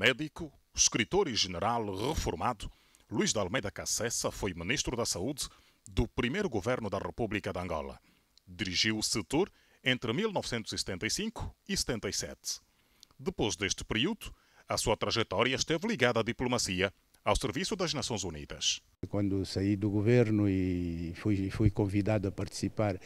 médico, escritor e general reformado, Luís de Almeida Cacessa foi ministro da Saúde do primeiro governo da República de Angola. Dirigiu o setor entre 1975 e 77. Depois deste período, a sua trajetória esteve ligada à diplomacia ao serviço das Nações Unidas. Quando saí do governo e fui, fui convidado a participar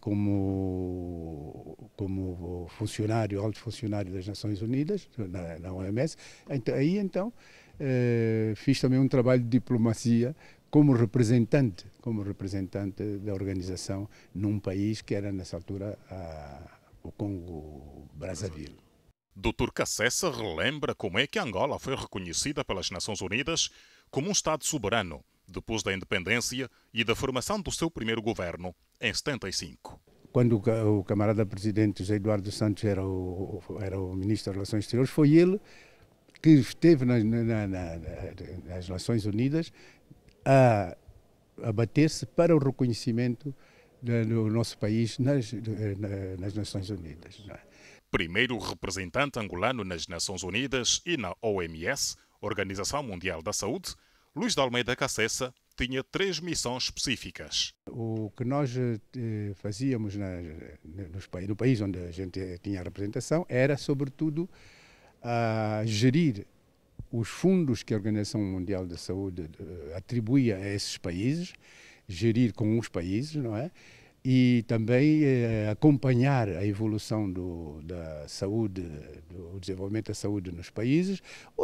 como, como funcionário, alto funcionário das Nações Unidas, na, na OMS, então, aí então eh, fiz também um trabalho de diplomacia como representante, como representante da organização num país que era nessa altura a, o Congo Brazzaville. Dr. Cassessa relembra como é que Angola foi reconhecida pelas Nações Unidas como um Estado soberano depois da independência e da formação do seu primeiro governo, em 75. Quando o camarada presidente José Eduardo Santos era o, era o ministro das Relações Exteriores, foi ele que esteve nas, na, na, nas Nações Unidas a, a bater-se para o reconhecimento do nosso país nas, nas Nações Unidas. É? primeiro representante angolano nas Nações Unidas e na OMS, Organização Mundial da Saúde, Luís de Almeida Cacessa tinha três missões específicas. O que nós eh, fazíamos na, no, no país onde a gente tinha a representação era, sobretudo, a gerir os fundos que a Organização Mundial da Saúde eh, atribuía a esses países, gerir com os países, não é? e também eh, acompanhar a evolução do, da saúde, do desenvolvimento da saúde nos países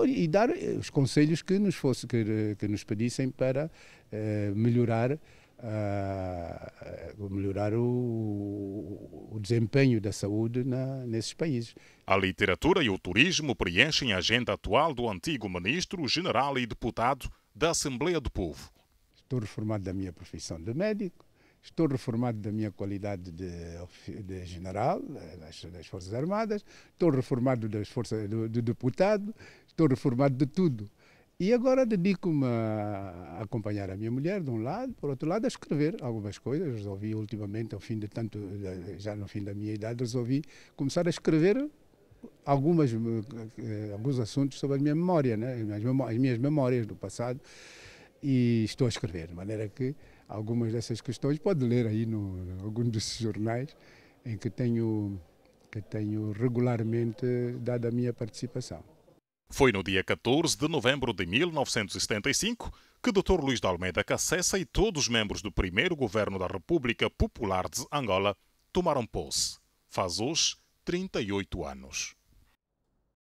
e dar eh, os conselhos que nos, fosse, que, que nos pedissem para eh, melhorar, uh, melhorar o, o, desempenho da saúde na, nesses países. A literatura e o turismo preenchem a agenda atual do antigo ministro, general e deputado da Assembleia do Povo. Estou reformado da minha profissão de médico Estou reformado da minha qualidade de, de general eh, das, das, Forças Armadas, estou reformado das forças, do, do deputado, estou reformado de tudo. E agora dedico-me a acompanhar a minha mulher, de um lado, por outro lado, a escrever algumas coisas. Resolvi ultimamente, ao fim de tanto, eh, já no fim da minha idade, resolvi começar a escrever algumas, eh, alguns assuntos sobre a minha memória, né? as minhas memórias do passado, e estou a escrever, de maneira que algumas dessas questões. Pode ler aí no algum desses jornais em que tenho, que tenho regularmente dado a minha participação. Foi no dia 14 de novembro de 1975 que Dr. Luís de Almeida Cacessa e todos os membros do primeiro governo da República Popular de Angola tomaram posse. Faz hoje 38 anos.